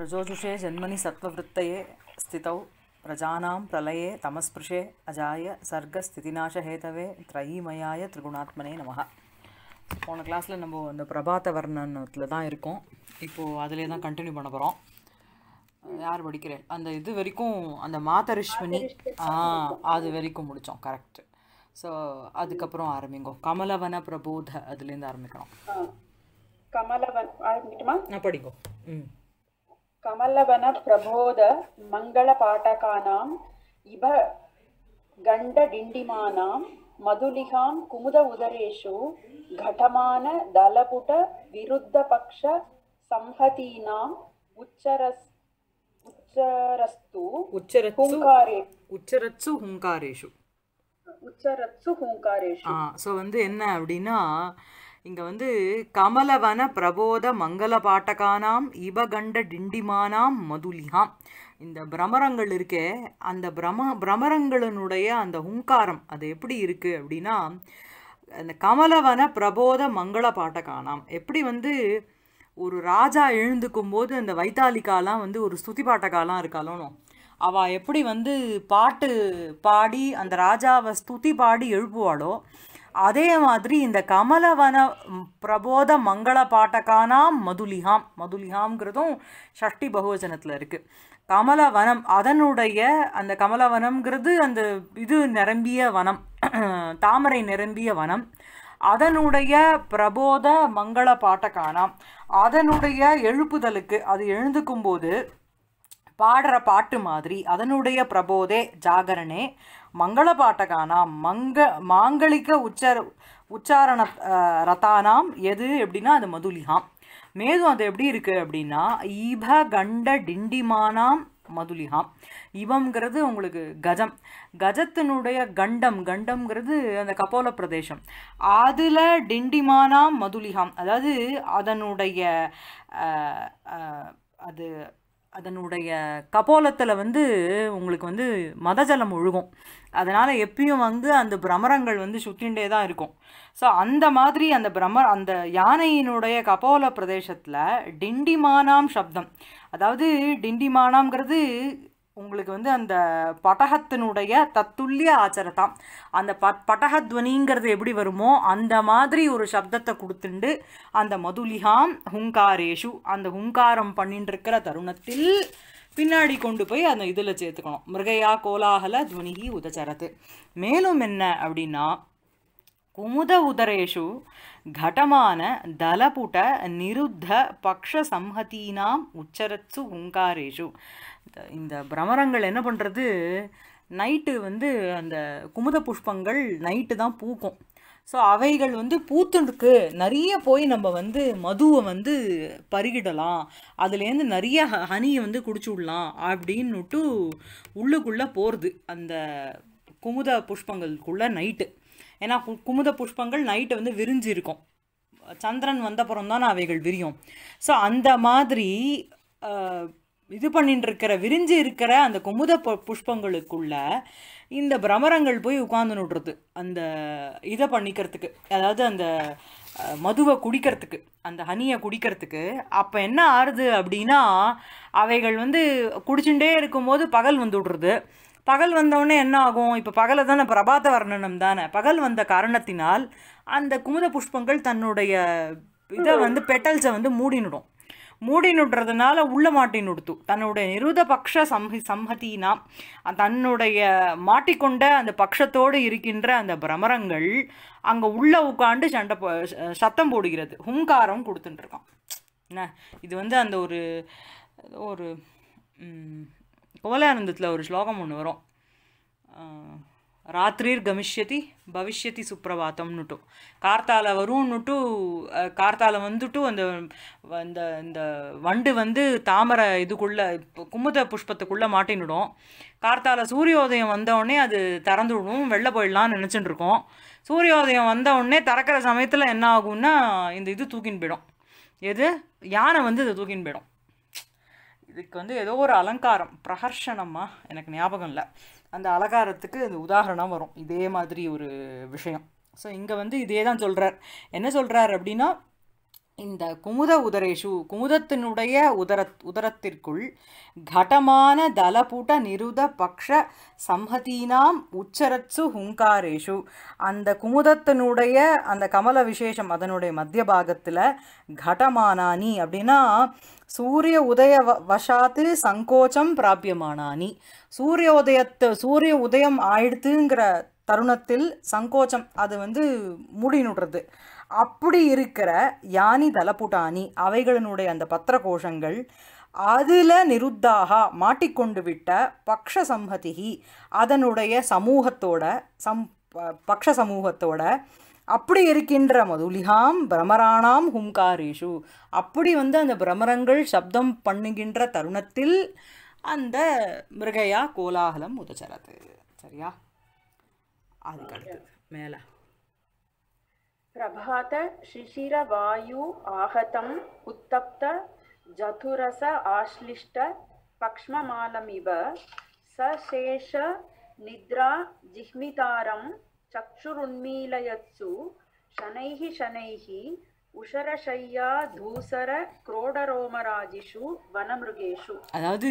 रजोजुषे जन्मनि सत्त्ववृत्तये स्थितौ प्रजानां प्रलये तमस्पृशे अजाय सर्गस्थितिनाशहेतवे त्रयीमयाय திரிகுணாத்மனே நமக போன கிளாஸில் நம்ம அந்த பிரபாத்த வர்ணனத்தில் தான் இருக்கோம் இப்போது அதிலே தான் கண்டினியூ பண்ண போகிறோம் யார் படிக்கிறேன் அந்த இது வரைக்கும் அந்த மாதரிஷ்மணி ஆ அது வரைக்கும் முடித்தோம் கரெக்ட் ஸோ அதுக்கப்புறம் ஆரம்பிங்கோ கமலவன பிரபோத அதுலேருந்து ஆரம்பிக்கிறோம் கமலவன் ஆரம்பிக்கட்டுமா படிங்கோ ம் कमलवनप्रबोधमङ्गलपाटकानां इव गण्डडिण्डिमानां मधुलिहां कुमुद उदरेषु घटमानदलपुटविरुद्धपक्षसंहतीनाम् उच्चरस् उच्चरस्तु हुङ्कारे உச்சரச்சு ஹுங்காரேஷு உச்சரச்சு ஹுங்காரேஷு ஸோ வந்து என்ன அப்படின்னா இங்கே வந்து கமலவன பிரபோத மங்கள பாட்டகானாம் இபகண்ட டிண்டிமானாம் மதுலிகாம் இந்த பிரமரங்கள் இருக்கே அந்த பிரம பிரமரங்களினுடைய அந்த ஹுங்காரம் அது எப்படி இருக்குது அப்படின்னா அந்த கமலவன பிரபோத மங்கள பாட்டகானாம் எப்படி வந்து ஒரு ராஜா எழுந்துக்கும் போது அந்த வைத்தாலிக்காலாம் வந்து ஒரு ஸ்துதி பாட்டகாலாம் இருக்காளும் அவள் எப்படி வந்து பாட்டு பாடி அந்த ராஜாவை ஸ்துதி பாடி எழுப்புவாளோ அதே மாதிரி இந்த கமலவன பிரபோத மங்கள பாட்டக்கானாம் மதுலிகாம் மதுலிகாம்ங்கிறதும் ஷஷ்டி பகுவஜனத்தில் இருக்குது கமலவனம் அதனுடைய அந்த கமலவனம்ங்கிறது அந்த இது நிரம்பிய வனம் தாமரை நிரம்பிய வனம் அதனுடைய பிரபோத மங்கள பாட்டக்கானாம் அதனுடைய எழுப்புதலுக்கு அது எழுந்துக்கும்போது போது பாடுற பாட்டு மாதிரி அதனுடைய பிரபோதே ஜாகரணே மங்கள பாட்டகானாம் மங்க மாங்கலிக உச்சர உச்சாரண ரதானாம் எது எப்படின்னா அது மதுலிகாம் மேலும் அது எப்படி இருக்குது அப்படின்னா இப கண்ட டிண்டிமானாம் மதுலிகாம் இவம்ங்கிறது உங்களுக்கு கஜம் கஜத்தினுடைய கண்டம் கண்டம்ங்கிறது அந்த கபோல பிரதேசம் அதில் டிண்டிமானாம் மதுலிகாம் அதாவது அதனுடைய அது அதனுடைய கபோலத்தில் வந்து உங்களுக்கு வந்து மதஜலம் ஒழுகும் அதனால் எப்பயும் வந்து அந்த பிரமரங்கள் வந்து சுற்றிண்டே தான் இருக்கும் ஸோ அந்த மாதிரி அந்த பிரம அந்த யானையினுடைய கபோல பிரதேசத்தில் டிண்டிமானாம் சப்தம் அதாவது டிண்டிமானாம்ங்கிறது உங்களுக்கு வந்து அந்த பட்டகத்தினுடைய தத்துல்லிய ஆச்சரத்தாம் அந்த ப பட்டகத்வனிங்கிறது எப்படி வருமோ அந்த மாதிரி ஒரு சப்தத்தை கொடுத்துண்டு அந்த மதுலிகாம் ஹுங்காரேஷு அந்த ஹுங்காரம் பண்ணிட்டு இருக்கிற தருணத்தில் பின்னாடி கொண்டு போய் அந்த இதில் சேர்த்துக்கணும் மிருகையா கோலாகல துவனிகி உதச்சரத்து மேலும் என்ன அப்படின்னா குமுத உதரேஷு கடமான தலபுட நிருத்த பக்ஷ சம்ஹதீனாம் உச்சரத்து ஹுங்காரேஷு இந்த பிரமரங்கள் என்ன பண்ணுறது நைட்டு வந்து அந்த குமுத புஷ்பங்கள் நைட்டு தான் பூக்கும் ஸோ அவைகள் வந்து பூத்துருக்கு நிறைய போய் நம்ம வந்து மதுவை வந்து பருகிடலாம் அதுலேருந்து நிறைய ஹனியை வந்து குடிச்சு விடலாம் அப்படின்னுட்டு உள்ளுக்குள்ளே போகிறது அந்த குமுத புஷ்பங்களுக்குள்ளே நைட்டு ஏன்னா கு குமுத புஷ்பங்கள் நைட்டை வந்து விரிஞ்சிருக்கும் சந்திரன் வந்தப்புறம் தான் அவைகள் விரியும் ஸோ அந்த மாதிரி இது பண்ணிட்டு இருக்கிற விரிஞ்சு இருக்கிற அந்த குமுத புஷ்பங்களுக்குள்ள இந்த பிரமரங்கள் போய் உட்காந்து நுடுறது அந்த இதை பண்ணிக்கிறதுக்கு அதாவது அந்த மதுவை குடிக்கிறதுக்கு அந்த ஹனியை குடிக்கிறதுக்கு அப்போ என்ன ஆறுது அப்படின்னா அவைகள் வந்து குடிச்சுட்டே இருக்கும்போது பகல் வந்து விடுறது பகல் வந்தவுடனே என்ன ஆகும் இப்போ பகலை தானே பிரபாத வர்ணனம் தானே பகல் வந்த காரணத்தினால் அந்த குமுத புஷ்பங்கள் தன்னுடைய இதை வந்து பெட்டல்ஸை வந்து மூடினிடும் ಮೂಡಿ ನುಡ್ರதுனால உள்ள மாட்டி நுடுத்து தன்னுடைய நிருத பக்ஷ சம்ஹி சம்மதினா தன்னுடைய மாட்டிக்கொண்ட அந்த பக்ஷத்தோடு இருக்கின்ற அந்த பிரமரங்கள் அங்கே உள்ள உட்காந்து சண்டை போ சத்தம் போடுகிறது ஹுங்காரம் கொடுத்துட்டுருக்கான் என்ன இது வந்து அந்த ஒரு ஒரு கோலானந்தத்தில் ஒரு ஸ்லோகம் ஒன்று வரும் ರಾತ್ರಿರ್ ಗಮಿಷ್ಯತಿ ಭವಿಷ್ಯತಿ ಸುಪ್ರಭಾತಮ್ನುಟ್ಟು கார்த்தால வரும்னுட்டு கார்த்தால வந்துட்டு அந்த அந்த இந்த வண்டு வந்து தாமரை இதுக்குள்ளே குமுத புஷ்பத்துக்குள்ளே மாட்டினுடும் கார்த்தால சூரியோதயம் வந்தவுடனே அது திறந்து விடும் வெளில போயிடலாம்னு நினச்சிட்டு இருக்கோம் சூரியோதயம் வந்தவுடனே திறக்கிற சமயத்தில் என்ன ஆகும்னா இந்த இது தூக்கின்னு போயிடும் எது யானை வந்து இதை தூக்கின்னு போயிடும் இதுக்கு வந்து ஏதோ ஒரு அலங்காரம் பிரகர்ஷனமாக எனக்கு ஞாபகம் இல்லை அந்த அலங்காரத்துக்கு அந்த உதாரணம் வரும் இதே மாதிரி ஒரு விஷயம் ஸோ இங்கே வந்து இதே தான் சொல்கிறார் என்ன சொல்கிறார் அப்படின்னா இந்த குமுத உதரேஷு குமுதத்தினுடைய உதர உதரத்திற்குள் கடமான தலபூட்ட நிருத பக்ஷ சம்ஹதீனாம் உச்சரத்து ஹுங்காரேஷு அந்த குமுதத்தினுடைய அந்த கமல விசேஷம் அதனுடைய மத்திய பாகத்தில் கடமானானி அப்படின்னா சூரிய உதய வசாத்து சங்கோச்சம் பிராபியமானானி சூரிய உதயத்து சூரிய உதயம் ஆயிடுத்துங்கிற தருணத்தில் சங்கோச்சம் அது வந்து முடிநுடுறது அப்படி இருக்கிற யானி தலபுட்டானி அவைகளினுடைய அந்த பத்திர கோஷங்கள் அதில் நிருத்தாக மாட்டிக்கொண்டு விட்ட பக்ஷ சம்ஹதிகி அதனுடைய சமூகத்தோட சம் பக்ஷ சமூகத்தோட அப்படி இருக்கின்ற மதுலிகாம் பிரமராணாம் ஹும்காரேஷு அப்படி வந்து அந்த பிரமரங்கள் சப்தம் பண்ணுகின்ற தருணத்தில் அந்த மிருகையா கோலாகலம் உதச்சரது சரியா அதுக்கடுத்து அடுத்தது மேலே பிரபாத வாயு ஆகதம் உத்தப்த ஜதுரச ஆஷ்லிஷ்ட பக்ஷ்மமாலமிவ சசேஷ நித்ரா ஜிஹ்மிதாரம் चक्षुरुन्मीलयत्सु சனைஹி சனைஹி உஷரஷையா தூசர குரோடரோமராஜிஷு வனமிருகேஷு அதாவது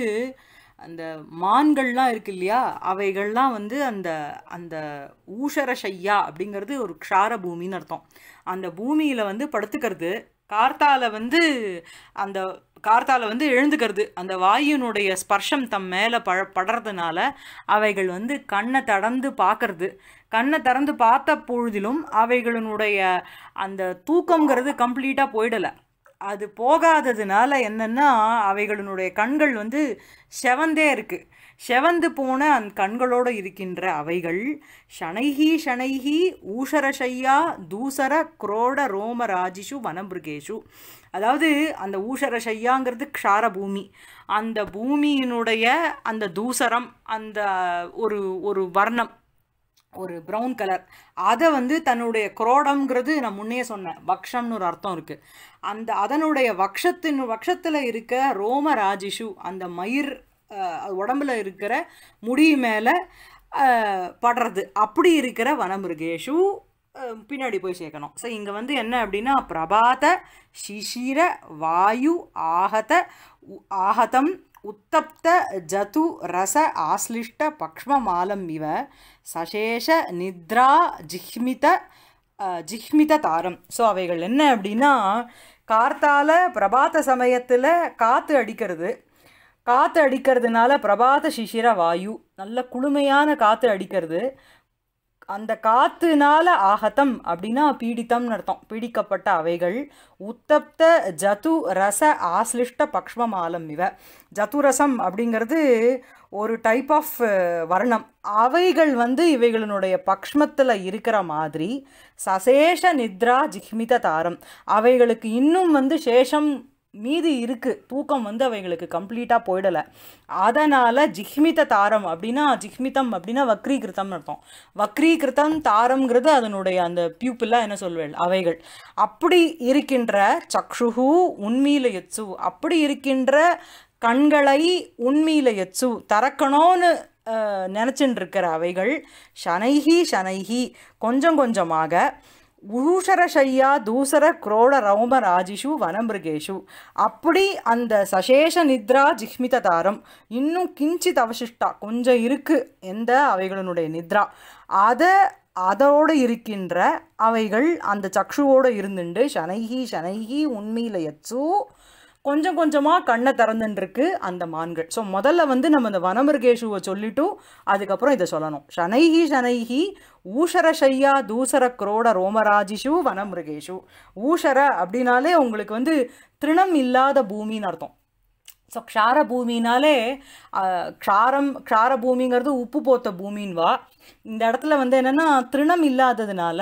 அந்த மான்கள்லாம் இருக்கு இல்லையா அவைகள்லாம் வந்து அந்த அந்த ஊஷரஷையா அப்படிங்கிறது ஒரு க்ஷார பூமின்னு அர்த்தம் அந்த பூமியில் வந்து படுத்துக்கிறது கார்த்தால வந்து அந்த கார்த்தால வந்து எழுந்துக்கிறது அந்த வாயுனுடைய ஸ்பர்ஷம் தம் மேலே ப படுறதுனால அவைகள் வந்து கண்ணை தடந்து பார்க்கறது கண்ணை திறந்து பார்த்த பொழுதிலும் அவைகளினுடைய அந்த தூக்கங்கிறது கம்ப்ளீட்டாக போயிடலை அது போகாததுனால என்னென்னா அவைகளினுடைய கண்கள் வந்து செவந்தே இருக்குது செவந்து போன அந் கண்களோடு இருக்கின்ற அவைகள் ஷனைஹி ஷனைஹி ஊஷரஷையா தூசர குரோட ரோம ராஜிஷு வனம்பிருகேஷு அதாவது அந்த ஊஷரஷையாங்கிறது க்ஷார பூமி அந்த பூமியினுடைய அந்த தூசரம் அந்த ஒரு ஒரு வர்ணம் ஒரு ப்ரௌன் கலர் அதை வந்து தன்னுடைய குரோடம்ங்கிறது நான் முன்னே சொன்னேன் வக்ஷம்னு ஒரு அர்த்தம் இருக்குது அந்த அதனுடைய வக்ஷத்தின் வக்ஷத்தில் இருக்க ரோம ராஜிஷு அந்த மயிர் அது உடம்புல இருக்கிற முடி மேலே படுறது அப்படி இருக்கிற வனமிருகேஷு பின்னாடி போய் சேர்க்கணும் ஸோ இங்கே வந்து என்ன அப்படின்னா பிரபாத சிஷிர வாயு ஆகத ஆகதம் உத்தப்த ஜது ரச ஆஸ்லிஷ்ட மாலம் இவ சசேஷ நித்ரா ஜிஹ்மித ஜிஹ்மித தாரம் ஸோ அவைகள் என்ன அப்படின்னா கார்த்தால பிரபாத சமயத்தில் காற்று அடிக்கிறது காற்று அடிக்கிறதுனால பிரபாத சிஷிர வாயு நல்ல குளுமையான காற்று அடிக்கிறது அந்த காத்துனால ஆகத்தம் அப்படின்னா பீடித்தம்னு அர்த்தம் பீடிக்கப்பட்ட அவைகள் உத்தப்த ஜது ரச ஆஸ்லிஷ்ட ஆலம் இவ ஜதுரசம் அப்படிங்கிறது ஒரு டைப் ஆஃப் வர்ணம் அவைகள் வந்து இவைகளினுடைய பக்ஷ்மத்தில் இருக்கிற மாதிரி சசேஷ நித்ரா ஜிஹ்மித தாரம் அவைகளுக்கு இன்னும் வந்து சேஷம் மீதி இருக்குது தூக்கம் வந்து அவைகளுக்கு கம்ப்ளீட்டாக போயிடலை அதனால் ஜிஹ்மித தாரம் அப்படின்னா ஜிஹ்மிதம் அப்படின்னா வக்ரீகிருத்தம் அர்த்தம் வக்ரீகிருத்தம் தாரம்ங்கிறது அதனுடைய அந்த பியூப்பிளாக என்ன சொல்வேள் அவைகள் அப்படி இருக்கின்ற சக்ஷுஹு உண்மையில எச்சு அப்படி இருக்கின்ற கண்களை உண்மையில எச்சு திறக்கணும்னு நினச்சின்னு இருக்கிற அவைகள் ஷனைகி ஷனைகி கொஞ்சம் கொஞ்சமாக ஊஷரஷையா தூசர குரோட ரௌம ராஜிஷு வனமிருகேஷு அப்படி அந்த சசேஷ நித்ரா ஜிஹ்மித தாரம் இன்னும் கிஞ்சித் அவசிஷ்டா கொஞ்சம் இருக்குது எந்த அவைகளினுடைய நித்ரா அதை அதோடு இருக்கின்ற அவைகள் அந்த சக்ஷுவோடு இருந்துண்டு சனைகி சனைகி உண்மையில் எச்சு கொஞ்சம் கொஞ்சமாக கண்ணை திறந்துட்டுருக்கு அந்த மான்கள் ஸோ முதல்ல வந்து நம்ம இந்த வனமிருகேஷுவை சொல்லிட்டும் அதுக்கப்புறம் இதை சொல்லணும் ஷனைஹி ஷனைஹி ஷையா தூசர குரோட ரோமராஜிஷு வனமிருகேஷு ஊஷர அப்படின்னாலே உங்களுக்கு வந்து திருணம் இல்லாத பூமின்னு அர்த்தம் ஸோ க்ஷார பூமினாலே க்ஷாரம் க்ஷார பூமிங்கிறது உப்பு போத்த பூமின்வா இந்த இடத்துல வந்து என்னென்னா திருணம் இல்லாததுனால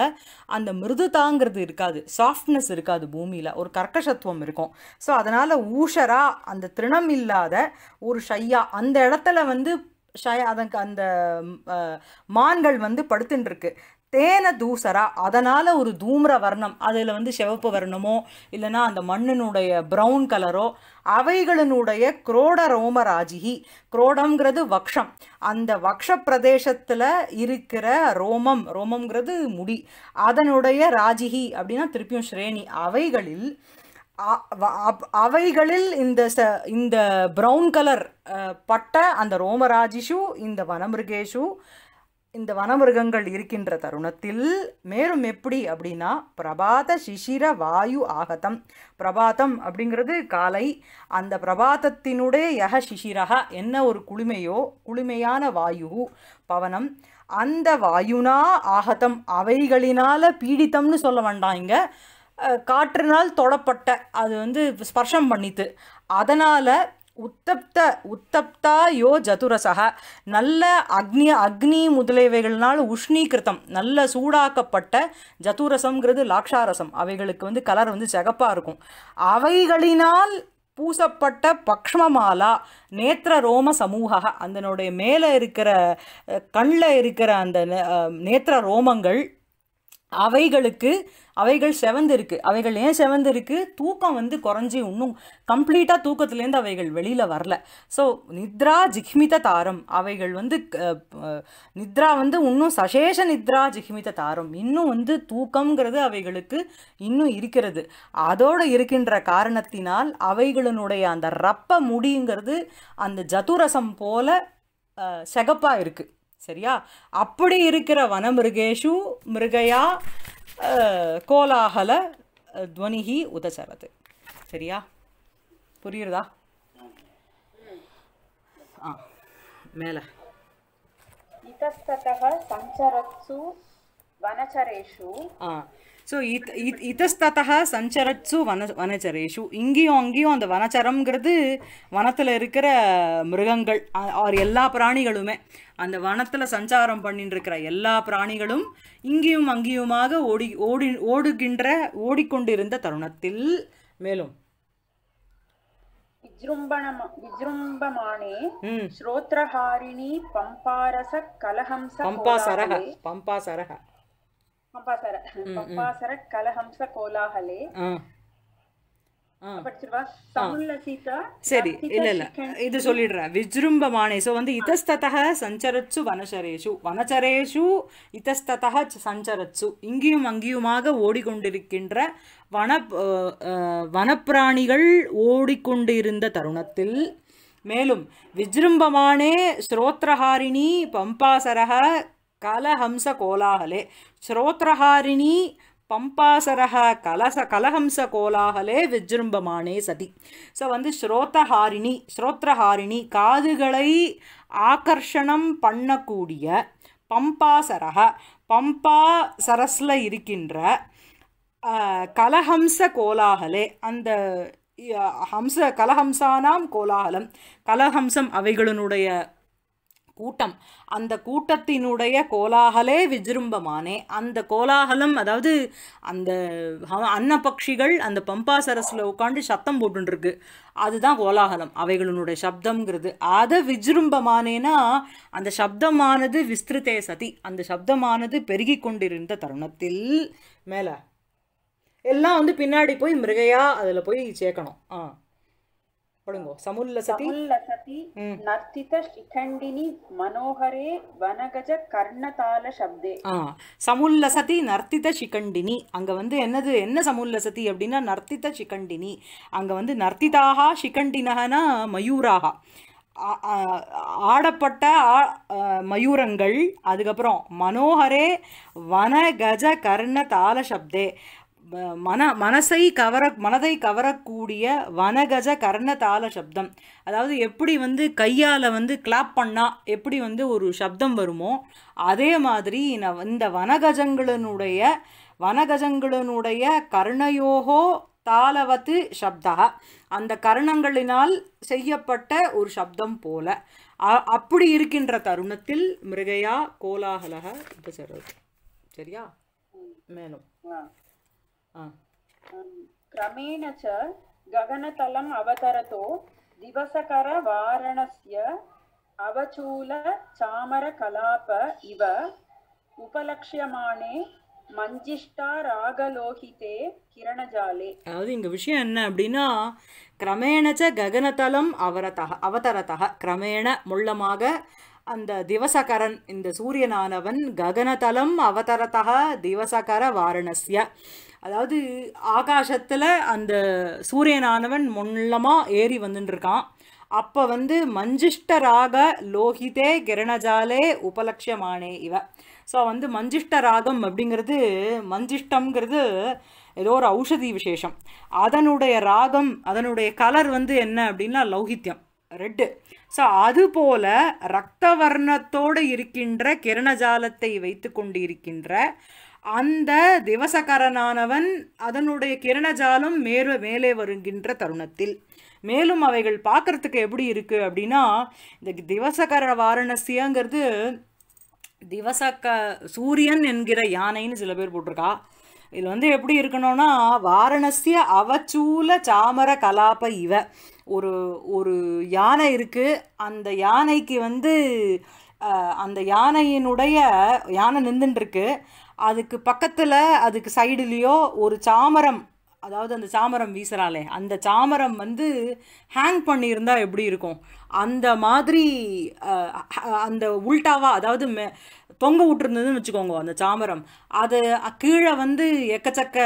அந்த மிருதுதாங்கிறது இருக்காது சாஃப்ட்னஸ் இருக்காது பூமியில் ஒரு கர்க்கசத்துவம் இருக்கும் ஸோ அதனால் ஊஷரா அந்த திருணம் இல்லாத ஒரு ஷையா அந்த இடத்துல வந்து ஷய அதற்கு அந்த மான்கள் வந்து படுத்துட்டுருக்கு தேன தூசரா அதனால் ஒரு தூம்ர வர்ணம் அதில் வந்து சிவப்பு வர்ணமோ இல்லைன்னா அந்த மண்ணினுடைய ப்ரௌன் கலரோ அவைகளினுடைய குரோட ரோமராஜிகி குரோடம்ங்கிறது வக்ஷம் அந்த வக்ஷ பிரதேசத்தில் இருக்கிற ரோமம் ரோமம்ங்கிறது முடி அதனுடைய ராஜிகி அப்படின்னா திருப்பியும் ஸ்ரேணி அவைகளில் அவைகளில் இந்த ச இந்த ப்ரௌன் கலர் பட்ட அந்த ரோமராஜிஷு இந்த வனமிருகேஷு இந்த வனமிருகங்கள் இருக்கின்ற தருணத்தில் மேலும் எப்படி அப்படின்னா பிரபாத சிசிர வாயு ஆகதம் பிரபாதம் அப்படிங்கிறது காலை அந்த பிரபாதத்தினுடைய யக சிசிரக என்ன ஒரு குளுமையோ குளுமையான வாயு பவனம் அந்த வாயுனா ஆகதம் அவைகளினால் பீடித்தம்னு சொல்ல வேண்டாம் இங்கே காற்றினால் தொடப்பட்ட அது வந்து ஸ்பர்ஷம் பண்ணித்து அதனால் உத்தப்த உத்தப்தா யோ ஜதுரசக நல்ல அக்னி அக்னி முதலியவைகள்னால் உஷ்ணீகிருத்தம் நல்ல சூடாக்கப்பட்ட ஜதுரசம்ங்கிறது லாக்ஷாரசம் அவைகளுக்கு வந்து கலர் வந்து சிகப்பாக இருக்கும் அவைகளினால் பூசப்பட்ட பக்ஷ்மமாலா நேத்திர ரோம சமூக அதனுடைய மேலே இருக்கிற கண்ணில் இருக்கிற அந்த நேத்திர ரோமங்கள் அவைகளுக்கு அவைகள் இருக்கு அவைகள் ஏன் செவந்து இருக்கு தூக்கம் வந்து குறைஞ்சி இன்னும் கம்ப்ளீட்டாக தூக்கத்துலேருந்து அவைகள் வெளியில் வரல ஸோ நித்ரா ஜிக்மித தாரம் அவைகள் வந்து நித்ரா வந்து இன்னும் சசேஷ நித்ரா ஜிக்மித தாரம் இன்னும் வந்து தூக்கம்ங்கிறது அவைகளுக்கு இன்னும் இருக்கிறது அதோடு இருக்கின்ற காரணத்தினால் அவைகளினுடைய அந்த ரப்ப முடிங்கிறது அந்த ஜதுரசம் போல சகப்பாக இருக்குது சரியா அப்படி இருக்கிற வனமிருகேஷு மிருகையா கோலாகல துவனிகி உதச்சரது சரியா புரியுறதா ஆ மேலே இத்தஸ்தக சஞ்சரத்சு வனச்சரேஷு ஆ ஸோ இத் இத் இதஸ்ததா சஞ்சரட்சு வன வனச்சரேஷு இங்கேயும் அங்கேயும் அந்த வனச்சரம்ங்கிறது வனத்தில் இருக்கிற மிருகங்கள் ஆர் எல்லா பிராணிகளுமே அந்த வனத்தில் சஞ்சாரம் பண்ணிட்டு இருக்கிற எல்லா பிராணிகளும் இங்கேயும் அங்கேயுமாக ஓடி ஓடி ஓடுகின்ற ஓடிக்கொண்டிருந்த தருணத்தில் மேலும் விஜிரும்பமானே ஸ்ரோத்ரஹாரிணி பம்பாரச கலஹம்ச பம்பாசரக பம்பாசரக பம்பாசர பம்பாசர கலஹம்ச கோலாகலே சரி இல்ல இல்ல இது சொல்லிடுறேன் விஜೃಂಭಮಾಣೆ சோ வந்து இதஸ்ததஹ சஞ்சரச்சு வனச்சரேஷு வனச்சரேஷு இதஸ்ததஹ சஞ்சரச்சு இங்கேயும் அங்கேயுமாக ஓடிக்கொண்டிருக்கின்ற வன வனப்பிராணிகள் ஓடிக்கொண்டிருந்த தருணத்தில் மேலும் விஜೃಂಭಮಾಣೆ ஸ்ரோத்ரஹாரிணி பம்பாசரக கலஹம்ச கோலாகலே ஸ்ரோத்ரஹாரிணி பம்பாசரக கலச கலஹம்ச கோலாகலே விஜிரும்பமானே சதி ஸோ வந்து ஸ்ரோத்தஹாரிணி ஸ்ரோத்ரஹாரிணி காதுகளை ஆகர்ஷணம் பண்ணக்கூடிய பம்பாசரக பம்பா சரஸில் இருக்கின்ற கலஹம்ச கோலாகலே அந்த ஹம்ச கலஹம்சானாம் கோலாகலம் கலஹம்சம் அவைகளினுடைய கூட்டம் அந்த கூட்டத்தினுடைய கோலாகலே விஜிரும்பமானே அந்த கோலாகலம் அதாவது அந்த அன்னபக்ஷிகள் அந்த பம்பா சரஸில் உட்காந்து சத்தம் போட்டுருக்கு அதுதான் கோலாகலம் அவைகளினுடைய சப்தம்ங்கிறது அதை விஜிரும்பமானேனா அந்த சப்தமானது விஸ்திருத்தே சதி அந்த சப்தமானது பெருகி கொண்டிருந்த தருணத்தில் மேலே எல்லாம் வந்து பின்னாடி போய் மிருகையாக அதில் போய் சேர்க்கணும் ஆ पढ़ूंगो समुल्लसति समुल्लसति नर्तित शिखंडिनी मनोहरे वनगज கர்ணதால சப்தே ஆ சமுல்லசதி நர்த்தித சிகண்டினி அங்க வந்து என்னது என்ன சமுல்லசதி அப்படின்னா நர்த்தித சிகண்டினி அங்க வந்து நர்த்திதாக சிகண்டினகனா மயூராக ஆடப்பட்ட மயூரங்கள் அதுக்கப்புறம் மனோகரே வனகஜ கர்ண தாள சப்தே மன மனசை கவர மனதை கவரக்கூடிய வனகஜ கர்ணதால சப்தம் அதாவது எப்படி வந்து கையால் வந்து கிளாப் பண்ணால் எப்படி வந்து ஒரு சப்தம் வருமோ அதே மாதிரி இந்த வனகஜங்களினுடைய வனகஜங்களினுடைய கர்ணயோகோ தாளவத்து சப்தா அந்த கர்ணங்களினால் செய்யப்பட்ட ஒரு சப்தம் போல அப்படி இருக்கின்ற தருணத்தில் மிருகையா கோலாகலக உபசரது சரியா மேலும் क्रमेण च गगनतलम् अवतरतो दिवसकरवारणस्य अवचूलचामरकलाप इव उपलक्ष्यमाणे மஞ்சிஷ்டா ராகலோகிதே கிரணஜாலே அதாவது இங்கே விஷயம் என்ன அப்படின்னா கிரமேணச்ச ககனதலம் அவரதக அவதரதக கிரமேண முள்ளமாக அந்த திவசகரன் இந்த சூரியனானவன் ககனதலம் அவதரதக திவசகர வாரணஸ்ய அதாவது ஆகாசத்தில் அந்த சூரியனானவன் முன்னமாக ஏறி வந்துட்டுருக்கான் அப்போ வந்து மஞ்சிஷ்டராக லோகிதே கிரணஜாலே உபலட்சியமானே இவ ஸோ வந்து மஞ்சிஷ்ட ராகம் அப்படிங்கிறது மஞ்சிஷ்டம்ங்கிறது ஏதோ ஒரு ஔஷதி விசேஷம் அதனுடைய ராகம் அதனுடைய கலர் வந்து என்ன அப்படின்னா லௌகித்யம் ரெட்டு ஸோ அது ரத்த வர்ணத்தோடு இருக்கின்ற கிரணஜாலத்தை வைத்து கொண்டு இருக்கின்ற அந்த திவசகரனானவன் அதனுடைய கிரணஜாலம் மேல மேலே வருகின்ற தருணத்தில் மேலும் அவைகள் பார்க்குறதுக்கு எப்படி இருக்குது அப்படின்னா இந்த திவசகர வாரணசியாங்கிறது திவசக்க சூரியன் என்கிற யானைன்னு சில பேர் போட்டிருக்கா இதில் வந்து எப்படி இருக்கணும்னா வாரணசிய அவச்சூல சாமர கலாப்ப இவ ஒரு ஒரு யானை இருக்குது அந்த யானைக்கு வந்து அந்த யானையினுடைய யானை நின்றுட்டுருக்கு அதுக்கு பக்கத்தில் அதுக்கு சைடுலேயோ ஒரு சாமரம் அதாவது அந்த சாமரம் வீசுகிறாளே அந்த சாமரம் வந்து ஹேங் பண்ணியிருந்தால் எப்படி இருக்கும் அந்த மாதிரி அந்த உல்டாவாக அதாவது மெ தொங்க விட்டுருந்ததுன்னு வச்சுக்கோங்க அந்த சாமரம் அது கீழே வந்து எக்கச்சக்க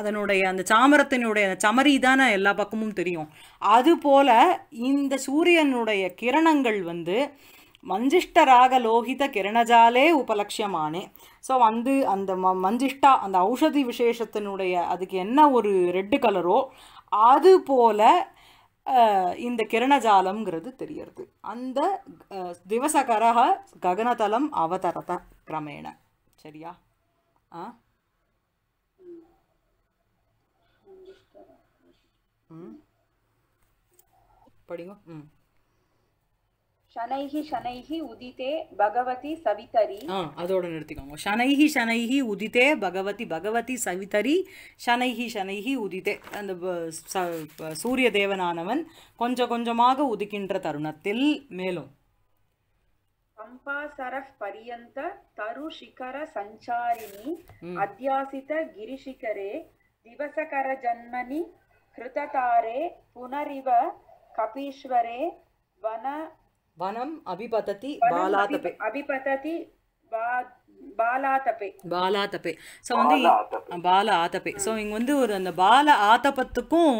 அதனுடைய அந்த சாமரத்தினுடைய சமரி தானே எல்லா பக்கமும் தெரியும் அதுபோல் இந்த சூரியனுடைய கிரணங்கள் வந்து லோகித கிரணஜாலே உபலட்சியமானே ஸோ வந்து அந்த ம மஞ்சிஷ்டா அந்த ஔஷதி விசேஷத்தினுடைய அதுக்கு என்ன ஒரு ரெட்டு கலரோ அது போல இந்த கிரணஜாலம்ங்கிறது தெரியறது அந்த திவசகரக ககனதலம் அவதரத கிரமேண சரியா ஆ படிங்க ம் ஷனைஹி ஷனைஹி உதிதே பகவதி சவிதரி ஆ அதோட நிறுத்திக்கோங்க ஷனைஹி ஷனைஹி உதிதே பகவதி பகவதி சவிதரி ஷனைஹி ஷனைஹி உதிதே அந்த சூரிய தேவனானவன் கொஞ்சம் கொஞ்சமாக உதிக்கின்ற தருணத்தில் மேலும் பம்பாசரஃப் பரியந்த தரு சிகர சஞ்சாரிணி அத்தியாசித கிரிஷிகரே திவசகர ஜன்மனி கிருததாரே புனரிவ கபீஸ்வரே வன वनम् अभिपतति बालातपे अभिपतति பாலாதபே பாலாதபே ஸோ வந்து பால ஆத்தப்பே ஸோ இங்கே வந்து ஒரு அந்த பால ஆதபத்துக்கும்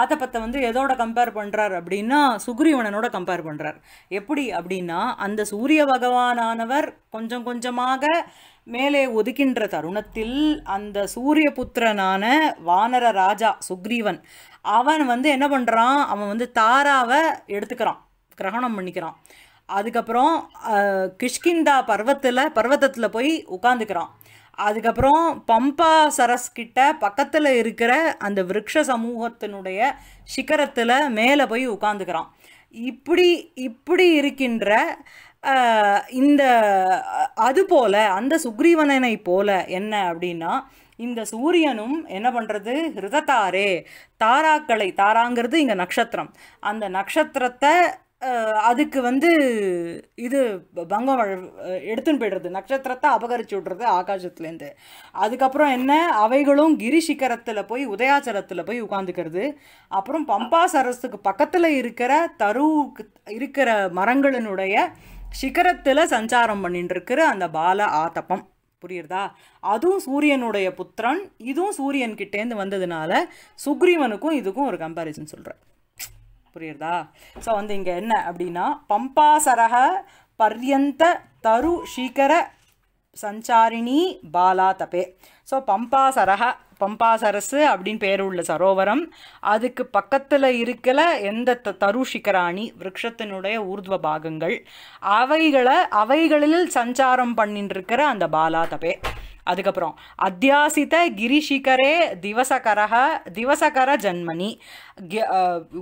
ஆத்தப்பத்தை வந்து எதோட கம்பேர் பண்ணுறார் அப்படின்னா சுக்ரீவனனோட கம்பேர் பண்ணுறார் எப்படி அப்படின்னா அந்த சூரிய பகவானவர் கொஞ்சம் கொஞ்சமாக மேலே ஒதுக்கின்ற தருணத்தில் அந்த சூரிய புத்திரனான வானர ராஜா சுக்ரீவன் அவன் வந்து என்ன பண்ணுறான் அவன் வந்து தாராவை எடுத்துக்கிறான் கிரகணம் பண்ணிக்கிறான் அதுக்கப்புறம் கிஷ்கிந்தா பர்வத்தில் பர்வத்தத்தில் போய் உட்காந்துக்கிறான் அதுக்கப்புறம் பம்பா கிட்ட பக்கத்தில் இருக்கிற அந்த விருக்ஷ சமூகத்தினுடைய சிகரத்தில் மேலே போய் உட்காந்துக்கிறான் இப்படி இப்படி இருக்கின்ற இந்த அது போல் அந்த சுக்ரீவனனை போல என்ன அப்படின்னா இந்த சூரியனும் என்ன பண்ணுறது ஹிருதத்தாரே தாராக்களை தாராங்கிறது இங்கே நட்சத்திரம் அந்த நட்சத்திரத்தை அதுக்கு வந்து இது பங்கம் எடுத்துன்னு போயிடுறது நட்சத்திரத்தை அபகரிச்சு விடுறது ஆகாசத்துலேருந்து அதுக்கப்புறம் என்ன அவைகளும் கிரி சிக்கரத்தில் போய் உதயாச்சலத்தில் போய் உட்காந்துக்கிறது அப்புறம் பம்பா சரஸுக்கு பக்கத்தில் இருக்கிற தருவுக்கு இருக்கிற மரங்களினுடைய சிகரத்தில் சஞ்சாரம் பண்ணிட்டு இருக்கிற அந்த பால ஆத்தப்பம் புரியுறதா அதுவும் சூரியனுடைய புத்திரன் இதுவும் சூரியன்கிட்டேருந்து வந்ததுனால சுக்ரீவனுக்கும் இதுக்கும் ஒரு கம்பேரிசன் சொல்கிறேன் புரியுறதா ஸோ வந்து இங்கே என்ன அப்படின்னா பம்பாசரக பர்யந்த தரு சீக்கர சஞ்சாரிணி பாலா தபே ஸோ பம்பாசரக பம்பாசரசு அப்படின்னு பேர் உள்ள சரோவரம் அதுக்கு பக்கத்தில் இருக்கிற எந்த த தரு சிகராணி விரக்ஷத்தினுடைய ஊர்துவ பாகங்கள் அவைகளை அவைகளில் சஞ்சாரம் பண்ணின்னு இருக்கிற அந்த பாலா தபே அதுக்கப்புறம் அத்தியாசித கிரிஷிகரே திவசகரக திவசகர ஜன்மணி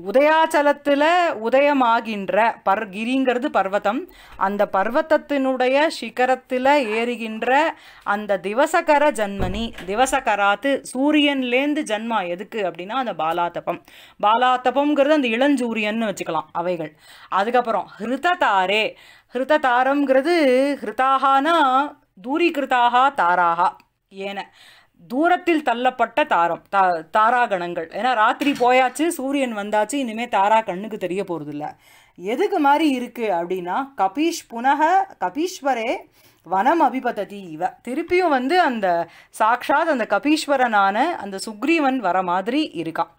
உதயாச்சலத்தில் உதயமாகின்ற பர் கிரிங்கிறது பர்வதம் அந்த பர்வத்தத்தினுடைய சிகரத்தில் ஏறுகின்ற அந்த திவசகர ஜன்மனி திவசகராத்து சூரியன்லேருந்து ஜன்மா எதுக்கு அப்படின்னா அந்த பாலாத்தபம் பாலாத்தபம்ங்கிறது அந்த இளஞ்சூரியன்னு வச்சுக்கலாம் அவைகள் அதுக்கப்புறம் ஹிருததாரே ஹிருததாரம்ங்கிறது ஹிருதாகானா தூரீகிருத்தாக தாராக ஏன தூரத்தில் தள்ளப்பட்ட தாரம் தா தாராகணங்கள் ஏன்னா ராத்திரி போயாச்சு சூரியன் வந்தாச்சு இனிமேல் தாரா கண்ணுக்கு தெரிய போகிறதில்ல எதுக்கு மாதிரி இருக்குது அப்படின்னா கபீஷ் புனக கபீஸ்வரே வனம் அபிபததி இவ திருப்பியும் வந்து அந்த சாக்ஷாத் அந்த கபீஸ்வரனான அந்த சுக்ரீவன் வர மாதிரி இருக்கான்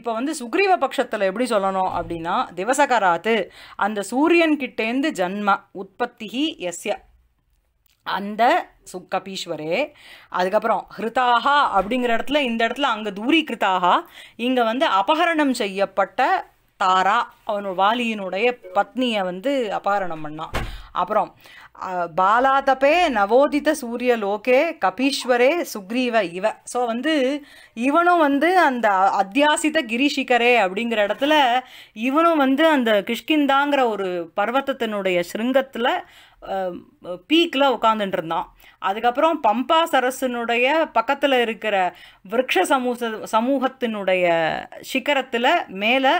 இப்போ வந்து சுக்ரீவ பட்சத்தில் எப்படி சொல்லணும் அப்படின்னா திவசகராத்து அந்த சூரியன்கிட்டேந்து ஜன்ம உற்பத்தி எஸ்ய அந்த சுக்கபீஸ்வரே அதுக்கப்புறம் ஹிருதாகா அப்படிங்கிற இடத்துல இந்த இடத்துல அங்கே தூரி கிருதாகா இங்கே வந்து அபகரணம் செய்யப்பட்ட தாரா அவனோட வாலியினுடைய பத்னியை வந்து அபகரணம் பண்ணான் அப்புறம் பாலாதபே நவோதித சூரிய லோகே கபீஸ்வரே சுக்ரீவ இவ ஸோ வந்து இவனும் வந்து அந்த அத்தியாசித கிரிஷிகரே அப்படிங்கிற இடத்துல இவனும் வந்து அந்த கிஷ்கிந்தாங்கிற ஒரு பர்வத்தினுடைய ஸ்ருங்கத்தில் பீக்கில் உட்காந்துட்டு இருந்தான் அதுக்கப்புறம் பம்பா சரசனுடைய பக்கத்தில் இருக்கிற விரக்ஷ சமூக சமூகத்தினுடைய சிக்கரத்தில் மேலே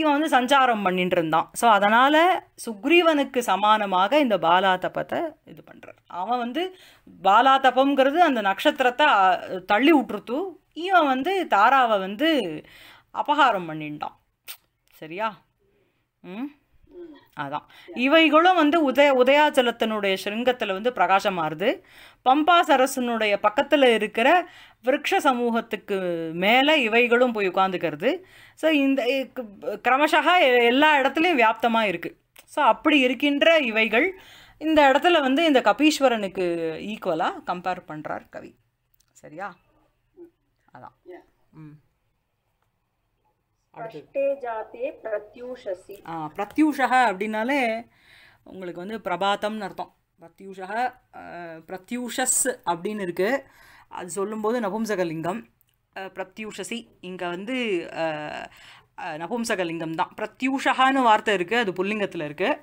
இவன் வந்து சஞ்சாரம் பண்ணிட்டு இருந்தான் ஸோ அதனால் சுக்ரீவனுக்கு சமானமாக இந்த பாலாதபத்தை இது பண்ணுறான் அவன் வந்து பாலாதபம்ங்கிறது அந்த நட்சத்திரத்தை தள்ளி விட்டுருத்து இவன் வந்து தாராவை வந்து அபகாரம் பண்ணிட்டான் சரியா ம் அதான் இவைகளும் வந்து உதய உதயாச்சலத்தினுடைய சிருங்கத்தில் வந்து பிரகாசம் பம்பா சரசனுடைய பக்கத்தில் இருக்கிற விரக்ஷ சமூகத்துக்கு மேலே இவைகளும் போய் உட்காந்துக்கிறது ஸோ இந்த கிரமஷாக எல்லா இடத்துலையும் வியாப்தமாக இருக்குது ஸோ அப்படி இருக்கின்ற இவைகள் இந்த இடத்துல வந்து இந்த கபீஸ்வரனுக்கு ஈக்குவலாக கம்பேர் பண்ணுறார் கவி சரியா அதான் ம் அடுத்து ஆ பிரத்யூஷக அப்படின்னாலே உங்களுக்கு வந்து பிரபாத்தம்னு அர்த்தம் பிரத்யூஷக பிரத்யூஷஸ் அப்படின்னு இருக்குது அது சொல்லும்போது நபும்சகலிங்கம் பிரத்யூஷசி இங்கே வந்து நபும்சகலிங்கம் தான் பிரத்யூஷகான்னு வார்த்தை இருக்குது அது புல்லிங்கத்தில் இருக்குது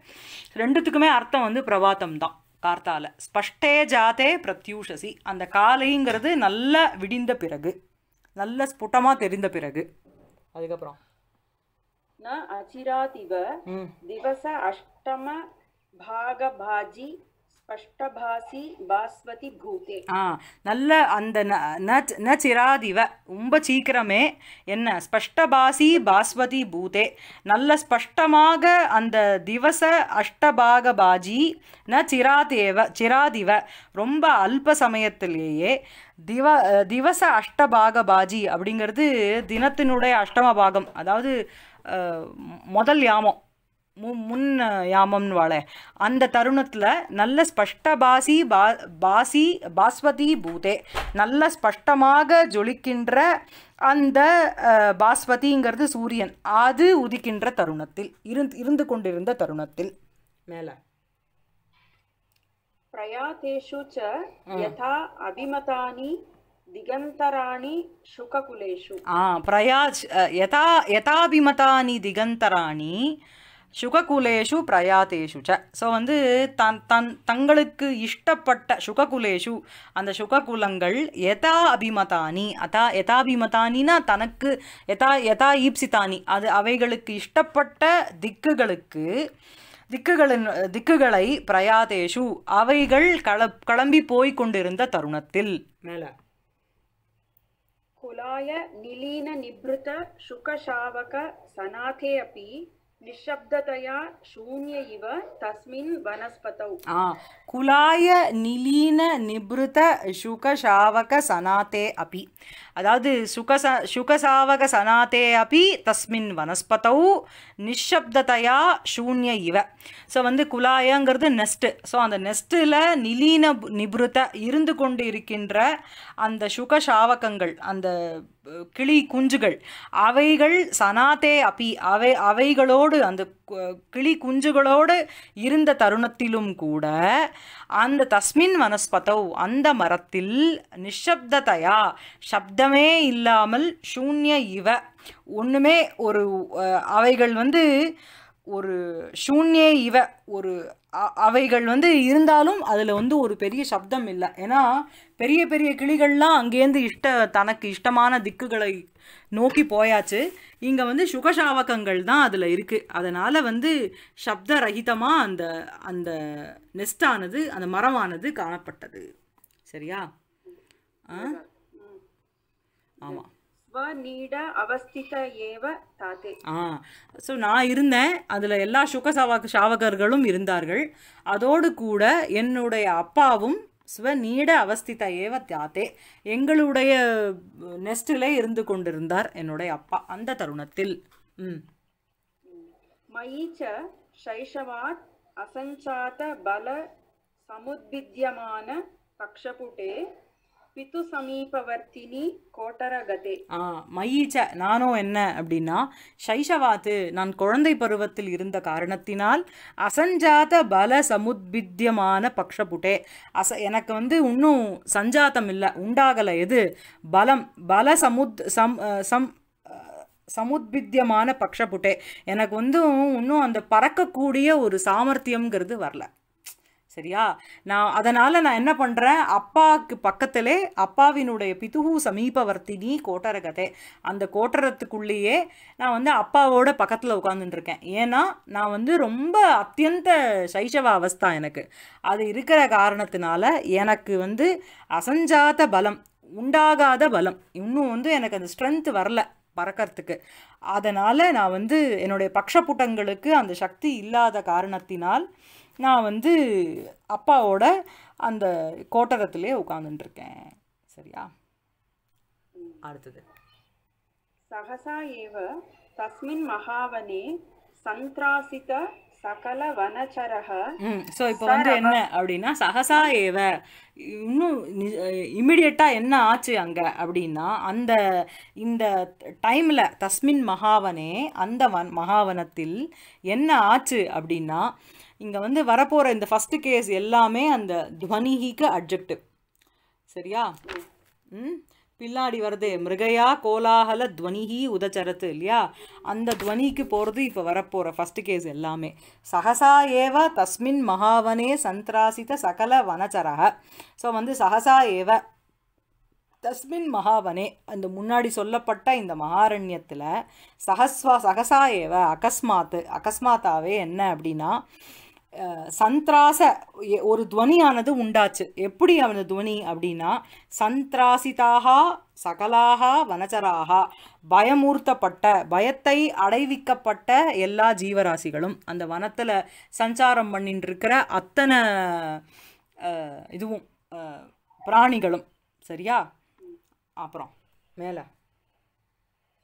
ரெண்டுத்துக்குமே அர்த்தம் வந்து பிரபாத்தம் தான் கார்த்தால ஸ்பஷ்டே ஜாதே பிரத்யூஷசி அந்த காலைங்கிறது நல்லா விடிந்த பிறகு நல்ல ஸ்புட்டமாக தெரிந்த பிறகு அதுக்கப்புறம் ந அச்சிராதிவ திவச அஷ்டம பாகபாஜி பாஸ்வதி ஆ நல்ல அந்த ந சிராதிவ ரொம்ப சீக்கிரமே என்ன ஸ்பஷ்டபாசி பாஸ்வதி பூதே நல்ல ஸ்பஷ்டமாக அந்த திவச அஷ்டபாக பாஜி ந சிராதேவ சிராதிவ ரொம்ப அல்ப சமயத்திலேயே திவ திவச அஷ்டபாக பாஜி அப்படிங்கிறது தினத்தினுடைய அஷ்டம பாகம் அதாவது முதல் யாமம் முன் யாமம்னு வாழ அந்த தருணத்தில் நல்ல ஸ்பஷ்டபாசி பா பாசி பாஸ்வதி பூதே நல்ல ஸ்பஷ்டமாக ஜொலிக்கின்ற அந்த பாஸ்வதிங்கிறது சூரியன் அது உதிக்கின்ற தருணத்தில் இருந்து இருந்து கொண்டிருந்த தருணத்தில் மேலே பிரயாதேஷு ச யதா அபிமதானி திகந்தராணி சுககுலேஷு ஆ பிரயா யதா யதாபிமதானி திகந்தராணி சுககுலேஷு பிரயாத்தேஷு ச ஸோ வந்து தன் தன் தங்களுக்கு இஷ்டப்பட்ட சுககுலேஷு அந்த சுககுலங்கள் எதா அபிமதானி அதா எதாபிமதானினா தனக்கு எதா எதா ஈப்சிதானி அது அவைகளுக்கு இஷ்டப்பட்ட திக்குகளுக்கு திக்குகளின் திக்குகளை பிரயாதேஷு அவைகள் கள கிளம்பி போய் கொண்டிருந்த தருணத்தில் மேலே குலாய நிலீன நிபுத சுகசாவக சனாதே அப்பி निःशब्दतया இவ தஸ்மின் तस्मिन् ஆ குலாய நிலீன நிபுருத சுகசாவக சனாத்தே அபி அதாவது சுகச சுகசாவக சனாத்தே அபி தஸ்மின் வனஸ்பதௌ நிஷப்ததையா சூன்ய இவ ஸோ வந்து குலாயங்கிறது நெஸ்ட்டு ஸோ அந்த நெஸ்ட்டில் நிலீன நிபுருத்த இருந்து கொண்டு இருக்கின்ற அந்த சுகசாவகங்கள் அந்த கிளி குஞ்சுகள் அவைகள் சனாதே அப்பி அவை அவைகளோடு அந்த கிளி குஞ்சுகளோடு இருந்த தருணத்திலும் கூட அந்த தஸ்மின் வனஸ்பதௌ அந்த மரத்தில் நிஷப்தையா சப்தமே இல்லாமல் சூன்ய இவ ஒன்றுமே ஒரு அவைகள் வந்து ஒரு சூன்ய இவ ஒரு அவைகள் வந்து இருந்தாலும் அதில் வந்து ஒரு பெரிய சப்தம் இல்லை ஏன்னா பெரிய பெரிய கிளிகள்லாம் அங்கேருந்து இஷ்ட தனக்கு இஷ்டமான திக்குகளை நோக்கி போயாச்சு இங்கே வந்து சுகசாவகங்கள் தான் அதில் இருக்குது அதனால் வந்து சப்த ரகிதமாக அந்த அந்த நெஸ்டானது அந்த மரமானது காணப்பட்டது சரியா ஆ ஆமாம் ஸோ நான் இருந்தேன் அதில் எல்லா சுக சாவகர்களும் இருந்தார்கள் அதோடு கூட என்னுடைய அப்பாவும் ஸ்வநீட அவஸ்தித ஏவ தியாத்தே எங்களுடைய நெஸ்டிலே இருந்து கொண்டிருந்தார் என்னுடைய அப்பா அந்த தருணத்தில் மயிச்ச சைஷவாத் அசஞ்சாத பல சமுத்வித்தியமான பக்ஷபுட்டே பித்து சமீபவர்த்தினி கோட்டரகதே ஆ மயீச்ச நானோ என்ன அப்படின்னா சைஷவாத்து நான் குழந்தை பருவத்தில் இருந்த காரணத்தினால் அசஞ்சாத பல சமுத்பித்தியமான பக்ஷபுட்டே அச எனக்கு வந்து இன்னும் சஞ்சாத்தம் இல்லை உண்டாகலை எது பலம் பல சமுத் சம் சம் சமுத்பித்தியமான பக்ஷபுட்டே எனக்கு வந்து இன்னும் அந்த பறக்கக்கூடிய ஒரு சாமர்த்தியங்கிறது வரல சரியா நான் அதனால் நான் என்ன பண்ணுறேன் அப்பாவுக்கு பக்கத்திலே அப்பாவினுடைய பிதுகு சமீபவர்த்தினி கோட்டரகதை அந்த கோட்டரத்துக்குள்ளேயே நான் வந்து அப்பாவோட பக்கத்தில் உட்காந்துட்டுருக்கேன் ஏன்னா நான் வந்து ரொம்ப அத்தியந்த சைஷவ அவஸ்தா எனக்கு அது இருக்கிற காரணத்தினால எனக்கு வந்து அசஞ்சாத பலம் உண்டாகாத பலம் இன்னும் வந்து எனக்கு அந்த ஸ்ட்ரென்த் வரல பறக்கிறதுக்கு அதனால் நான் வந்து என்னுடைய பக்ஷபுட்டங்களுக்கு அந்த சக்தி இல்லாத காரணத்தினால் நான் வந்து அப்பாவோட அந்த கோட்டரத்துலேயே உட்காந்துட்டுருக்கேன் சரியா அடுத்தது சகசா ஏவ தஸ்மின் மகாவனே சந்திராசித சகல வனச்சரக ஸோ இப்போ வந்து என்ன அப்படின்னா சகசா ஏவ இன்னும் இமிடியட்டாக என்ன ஆச்சு அங்கே அப்படின்னா அந்த இந்த டைமில் தஸ்மின் மகாவனே அந்த வன் மகாவனத்தில் என்ன ஆச்சு அப்படின்னா இங்கே வந்து வரப்போகிற இந்த ஃபஸ்ட்டு கேஸ் எல்லாமே அந்த துவனிகிக்கு அப்ஜெக்டிவ் சரியா ம் பின்னாடி வருது மிருகையா கோலாகல துவனிஹி உதச்சரத்து இல்லையா அந்த துவனிக்கு போகிறது இப்போ வரப்போகிற ஃபஸ்ட்டு கேஸ் எல்லாமே சகசா ஏவ தஸ்மின் மகாவனே சந்திராசித சகல வனச்சரக ஸோ வந்து சகசா ஏவ தஸ்மின் மகாவனே அந்த முன்னாடி சொல்லப்பட்ட இந்த மகாரண்யத்தில் சகஸ்வா சகசா ஏவ அகஸ்மாத்து அகஸ்மாத்தாவே என்ன அப்படின்னா சந்திராச ஒரு துவனியானது உண்டாச்சு எப்படி அவனது துவனி அப்படின்னா சந்திராசிதாக சகலாக வனச்சராக பயமூர்த்தப்பட்ட பயத்தை அடைவிக்கப்பட்ட எல்லா ஜீவராசிகளும் அந்த வனத்தில் சஞ்சாரம் பண்ணின் இருக்கிற அத்தனை இதுவும் பிராணிகளும் சரியா அப்புறம் மேலே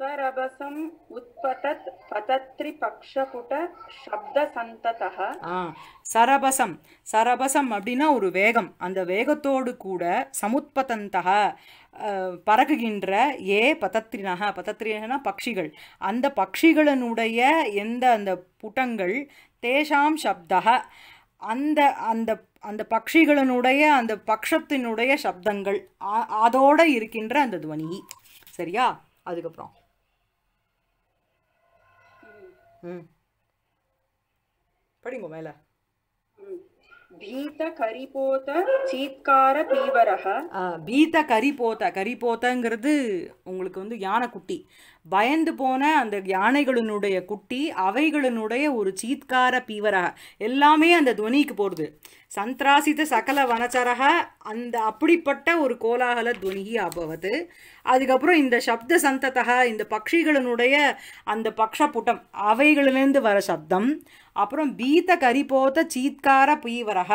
సరభసం ఉత్పతత్ పతత్రిపక్షకుట శబ్ద సంతత ஆ சரபசம் சரபசம் அப்படின்னா ஒரு வேகம் அந்த வேகத்தோடு கூட சமுத்பதந்தக பறக்குகின்ற ஏ பதத்திரினக பதத்திரினா பட்சிகள் அந்த பட்சிகளினுடைய எந்த அந்த புட்டங்கள் தேஷாம் சப்தக அந்த அந்த அந்த பட்சிகளினுடைய அந்த பக்ஷத்தினுடைய சப்தங்கள் அதோடு இருக்கின்ற அந்த துவனி சரியா அதுக்கப்புறம் ம் படிங்க மேலே பீத கரிபோத சீத்கார பீவரக பீத கரிபோத கரிபோத்தங்கிறது உங்களுக்கு வந்து யானை குட்டி பயந்து போன அந்த யானைகளினுடைய குட்டி அவைகளினுடைய ஒரு சீத்கார பீவரக எல்லாமே அந்த துவனிக்கு போடுது சந்திராசித சகல வனச்சரக அந்த அப்படிப்பட்ட ஒரு கோலாகல துவனி ஆபவது அதுக்கப்புறம் இந்த சப்த சந்ததக இந்த பக்ஷிகளினுடைய அந்த பக்ஷ புட்டம் அவைகளிலேருந்து வர சப்தம் அப்புறம் பீத்த கறி போத்த சீத்கார பீவரக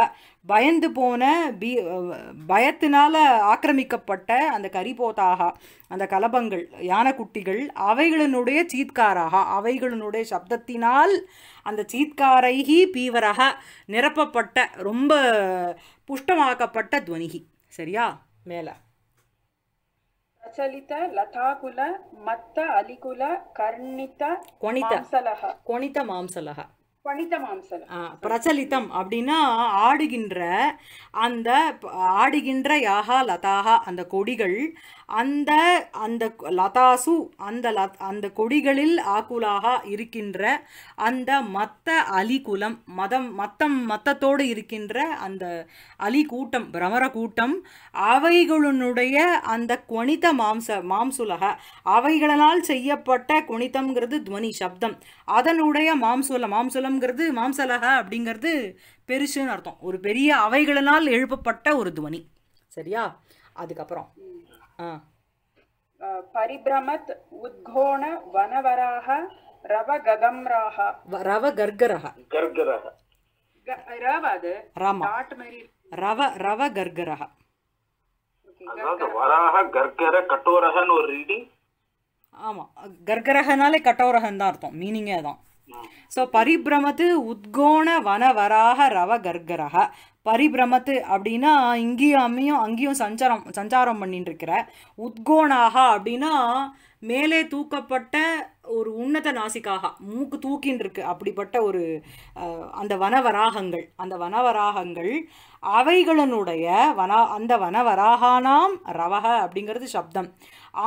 பயந்து போன பீ பயத்தினால் ஆக்கிரமிக்கப்பட்ட அந்த கரிபோத்தாக அந்த கலபங்கள் யானைக்குட்டிகள் அவைகளினுடைய சீத்காராக அவைகளினுடைய சப்தத்தினால் அந்த சீத்காரைகி பீவரக நிரப்பப்பட்ட ரொம்ப புஷ்டமாக்கப்பட்ட துவனிகி சரியா மேலே ಪ್ರಚಲಿತ ಲತಾಕುಲ ಮತ್ತ ಅಲಿಕುಲ ಕರ್ಣಿತ ಕೊಣಿತ ಮಾಂಸಲಹ ಕೊಣಿತ பிரச்சலித்தம் அப்படின்னா ஆடுகின்ற அந்த ஆடுகின்ற யாகா லதாகா அந்த கொடிகள் அந்த அந்த லதாசு அந்த லத் அந்த கொடிகளில் ஆக்குலாக இருக்கின்ற அந்த மத்த அலிகுலம் மதம் மத்தம் மத்தத்தோடு இருக்கின்ற அந்த அலி கூட்டம் பிரமர கூட்டம் அவைகளுடைய அந்த குவனித மாம்ச மாம்சுலக அவைகளால் செய்யப்பட்ட குணிதம்ங்கிறது துவனி சப்தம் அதனுடைய மாம்சுல மாம்சுலம்ங்கிறது மாம்சலக அப்படிங்கிறது பெருசுன்னு அர்த்தம் ஒரு பெரிய அவைகளினால் எழுப்பப்பட்ட ஒரு துவனி சரியா அதுக்கப்புறம் பரிபிரமத் உத்கோண வனவராக ரவ ககம்ராக ரவ கர்கரக கர்கரக ரவ அது ராமா ரவ ரவ கர்கரக வராக கர்கர கட்டோரகன்னு ஒரு ரீடிங் ஆமாம் கர்கரகனாலே கட்டோரகன் தான் அர்த்தம் மீனிங்கே தான் சோ பரிபிரமத்து உத்கோண வனவராக ரவ கர்கரக பரிபிரமத்து அப்படின்னா இங்கேயும் அம்மையும் அங்கேயும் சஞ்சாரம் சஞ்சாரம் பண்ணிட்டு இருக்கிற உத்கோணாகா அப்படின்னா மேலே தூக்கப்பட்ட ஒரு உன்னத நாசிக்காக மூக்கு தூக்கின்னு இருக்கு அப்படிப்பட்ட ஒரு அந்த வனவராகங்கள் அந்த வனவராகங்கள் அவைகளினுடைய வன அந்த வனவராகானாம் ரவக அப்படிங்கிறது சப்தம்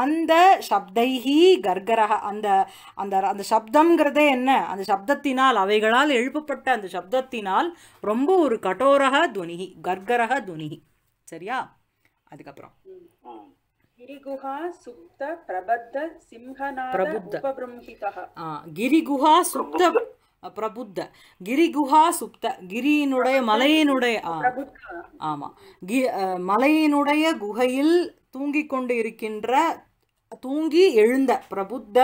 அந்த சப்தைஹி கர்கரக அந்த அந்த அந்த சப்தங்கிறதே என்ன அந்த சப்தத்தினால் அவைகளால் எழுப்பப்பட்ட அந்த சப்தத்தினால் ரொம்ப ஒரு கட்டோரக துவனிகி கர்கரக துவனிகி சரியா அதுக்கப்புறம் கிரிகுஹா சுப்த பிரபுத்த கிரிகுஹா சுப்த கிரியினுடைய மலையினுடைய ஆமா கி மலையினுடைய குகையில் தூங்கிக் கொண்டு இருக்கின்ற தூங்கி எழுந்த பிரபுத்த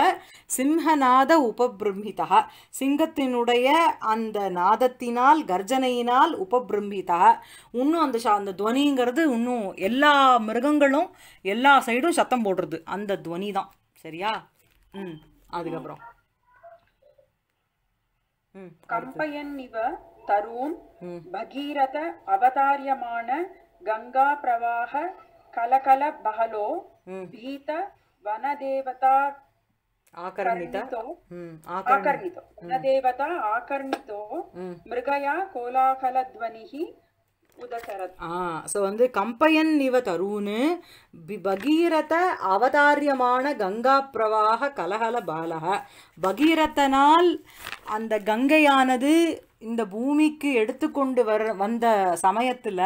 சிம்ஹநாத உபபிரம்மிதா சிங்கத்தினுடைய அந்த நாதத்தினால் கர்ஜனையினால் உபபிரம்மிதா இன்னும் அந்த அந்த துவனிங்கிறது இன்னும் எல்லா மிருகங்களும் எல்லா சைடும் சத்தம் போடுறது அந்த துவனி தான் சரியா ம் அதுக்கப்புறம் கம்பையன் இவ தருண் பகீரத அவதாரியமான கங்கா பிரவாக கலகல பகலோ பீத ஸோ வந்து கம்பயன் பகீரத அவதாரியமான கங்கா பிரவாக கலகல பாலக பகீரத்தனால் அந்த கங்கையானது இந்த பூமிக்கு எடுத்துக்கொண்டு வர வந்த சமயத்தில்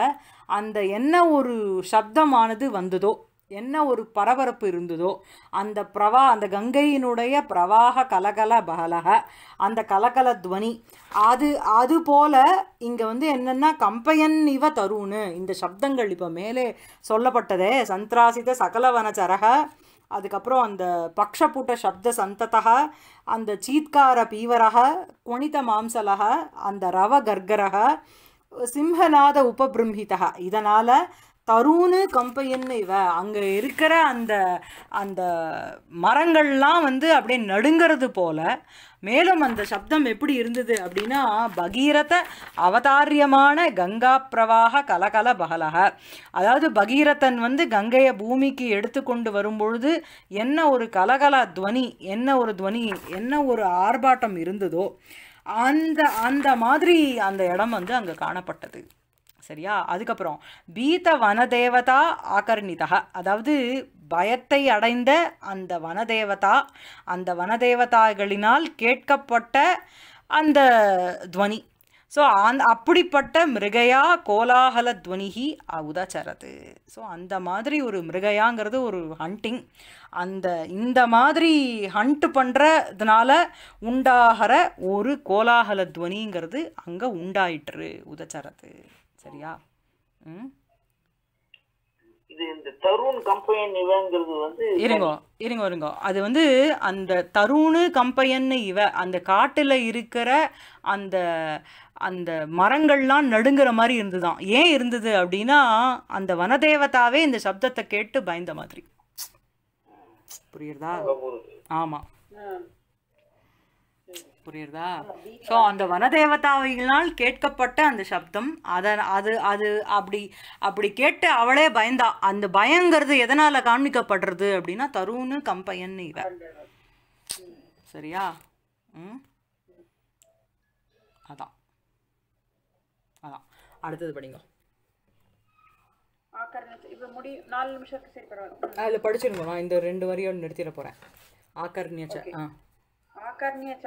அந்த என்ன ஒரு சப்தமானது வந்ததோ என்ன ஒரு பரபரப்பு இருந்ததோ அந்த பிரவா அந்த கங்கையினுடைய பிரவாக கலகல பகலக அந்த கலகல துவனி அது அது போல இங்கே வந்து என்னென்னா கம்பையன் இவ தருணு இந்த சப்தங்கள் இப்போ மேலே சொல்லப்பட்டதே சந்திராசித சகலவனச்சரக அதுக்கப்புறம் அந்த பக்ஷபூட்ட சப்த சந்ததக அந்த சீத்கார பீவரக குனித மாம்சலக அந்த ரவ கர்கரக சிம்ஹநாத உபபிரம்ஹிதா இதனால் தருணு கம்பையன்னு இவ அங்கே இருக்கிற அந்த அந்த மரங்கள்லாம் வந்து அப்படியே நடுங்கிறது போல மேலும் அந்த சப்தம் எப்படி இருந்தது அப்படின்னா பகீரத அவதாரியமான கங்கா பிரவாக கலகல பகலக அதாவது பகீரதன் வந்து கங்கையை பூமிக்கு எடுத்து கொண்டு வரும்பொழுது என்ன ஒரு கலகல துவனி என்ன ஒரு துவனி என்ன ஒரு ஆர்ப்பாட்டம் இருந்ததோ அந்த அந்த மாதிரி அந்த இடம் வந்து அங்கே காணப்பட்டது சரியா அதுக்கப்புறம் பீத வனதேவதா ஆகர்ணிதா அதாவது பயத்தை அடைந்த அந்த வனதேவதா அந்த வனதேவதாகளினால் கேட்கப்பட்ட அந்த துவனி ஸோ அந் அப்படிப்பட்ட மிருகையா கோலாகல துவனிகி உதாச்சரது ஸோ அந்த மாதிரி ஒரு மிருகையாங்கிறது ஒரு ஹண்டிங் அந்த இந்த மாதிரி ஹண்ட் பண்ணுறதுனால உண்டாகிற ஒரு கோலாகல துவனிங்கிறது அங்கே உண்டாயிட்டுரு உதச்சரது சரியா ம் இருங்கோ இருங்க இருங்கோ அது வந்து அந்த தருணு கம்பையன்னு இவ அந்த காட்டில் இருக்கிற அந்த அந்த மரங்கள்லாம் நடுங்கிற மாதிரி இருந்துதான் ஏன் இருந்தது அப்படின்னா அந்த வனதேவதாவே இந்த சப்தத்தை கேட்டு பயந்த மாதிரி புரியுறதா ஆமாம் புரியுறதா ஸோ அந்த வனதேவதாவினால் கேட்கப்பட்ட அந்த சப்தம் அதை அது அது அப்படி அப்படி கேட்டு அவளே பயந்தா அந்த பயங்கிறது எதனால் காண்பிக்கப்படுறது அப்படின்னா தருணு கம்பையன் இவ சரியா ம் அதான் அதான் அடுத்தது படிங்க அதில் படிச்சிருங்க நான் இந்த ரெண்டு வரியும் நிறுத்திட போறேன் ஆக்கர்ணியச்ச ஆ ஆக்கர்ணியச்ச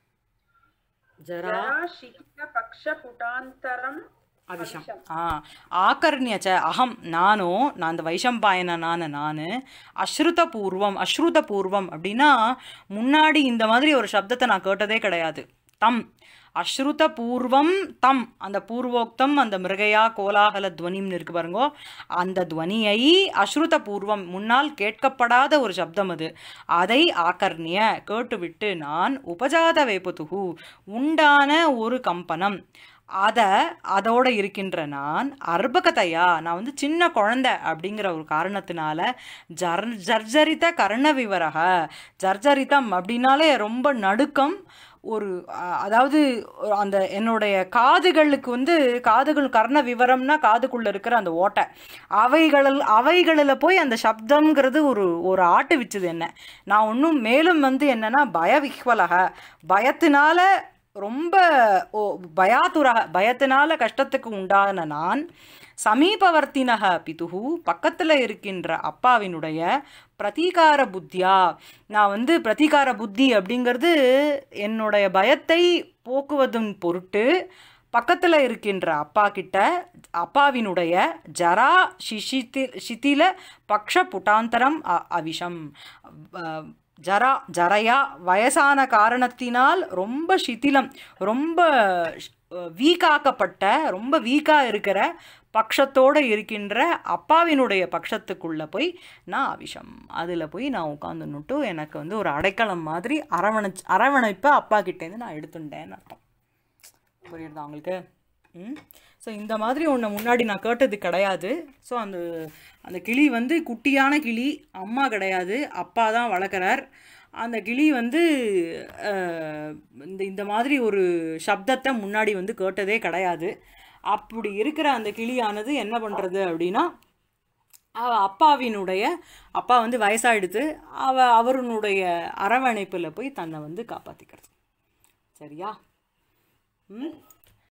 ஜராஷிகிலபக்ஷபுடாந்தரம் ஆகர்ணிய ச அகம் நானோ நான் அந்த வைஷம்பாயன நான் நான் அஸ்ருத பூர்வம் அஸ்ருத பூர்வம் அப்படின்னா முன்னாடி இந்த மாதிரி ஒரு சப்தத்தை நான் கேட்டதே கிடையாது தம் அஸ்ருத பூர்வம் தம் அந்த பூர்வோக்தம் அந்த மிருகையா கோலாகல துவனின்னு இருக்கு பாருங்கோ அந்த துவனியை அஸ்ருத பூர்வம் முன்னால் கேட்கப்படாத ஒரு சப்தம் அது அதை ஆக்கர்ணிய கேட்டுவிட்டு நான் உபஜாத வேபுதுகு உண்டான ஒரு கம்பனம் அதை அதோட இருக்கின்ற நான் அர்பகதையா நான் வந்து சின்ன குழந்தை அப்படிங்கிற ஒரு காரணத்தினால ஜர் ஜர்ஜரித்த கர்ண விவரக ஜர்ஜரித்தம் அப்படின்னாலே ரொம்ப நடுக்கம் ஒரு அதாவது அந்த என்னுடைய காதுகளுக்கு வந்து காதுகள் கர்ண விவரம்னா காதுக்குள்ளே இருக்கிற அந்த ஓட்டை அவைகளில் அவைகளில் போய் அந்த சப்தங்கிறது ஒரு ஒரு ஆட்டு விச்சது என்ன நான் ஒன்றும் மேலும் வந்து என்னென்னா பயவிஹ்வலக பயத்தினால ரொம்ப ஓ பயாத்துரக பயத்தினால கஷ்டத்துக்கு உண்டான நான் சமீபவர்த்தினக பிதுகு பக்கத்தில் இருக்கின்ற அப்பாவினுடைய பிரதீகார புத்தியா நான் வந்து பிரதீகார புத்தி அப்படிங்கிறது என்னுடைய பயத்தை போக்குவதும் பொருட்டு பக்கத்தில் இருக்கின்ற அப்பா கிட்ட அப்பாவினுடைய ஜரா சிஷித்தி சித்தில பக்ஷ புட்டாந்தரம் அவிஷம் ஜரா ஜரையா வயசான காரணத்தினால் ரொம்ப சிதிலம் ரொம்ப வீக்காக்கப்பட்ட ரொம்ப வீக்காக இருக்கிற பக்ஷத்தோடு இருக்கின்ற அப்பாவினுடைய பக்ஷத்துக்குள்ளே போய் நான் அவிஷம் அதில் போய் நான் உட்காந்துன்னுட்டு எனக்கு வந்து ஒரு அடைக்கலம் மாதிரி அரவணைச்சு அரவணைப்பை அப்பா கிட்டேருந்து நான் எடுத்துட்டேன்னு அர்த்தம் புரியுதா அவங்களுக்கு ம் ஸோ இந்த மாதிரி ஒன்று முன்னாடி நான் கேட்டது கிடையாது ஸோ அந்த அந்த கிளி வந்து குட்டியான கிளி அம்மா கிடையாது அப்பா தான் வளர்க்குறார் அந்த கிளி வந்து இந்த இந்த மாதிரி ஒரு சப்தத்தை முன்னாடி வந்து கேட்டதே கிடையாது அப்படி இருக்கிற அந்த கிளியானது என்ன பண்ணுறது அப்படின்னா அவ அப்பாவினுடைய அப்பா வந்து வயசாகிடுத்து அவ அவருனுடைய அரவணைப்பில் போய் தன்னை வந்து காப்பாற்றிக்கிறது சரியா ம்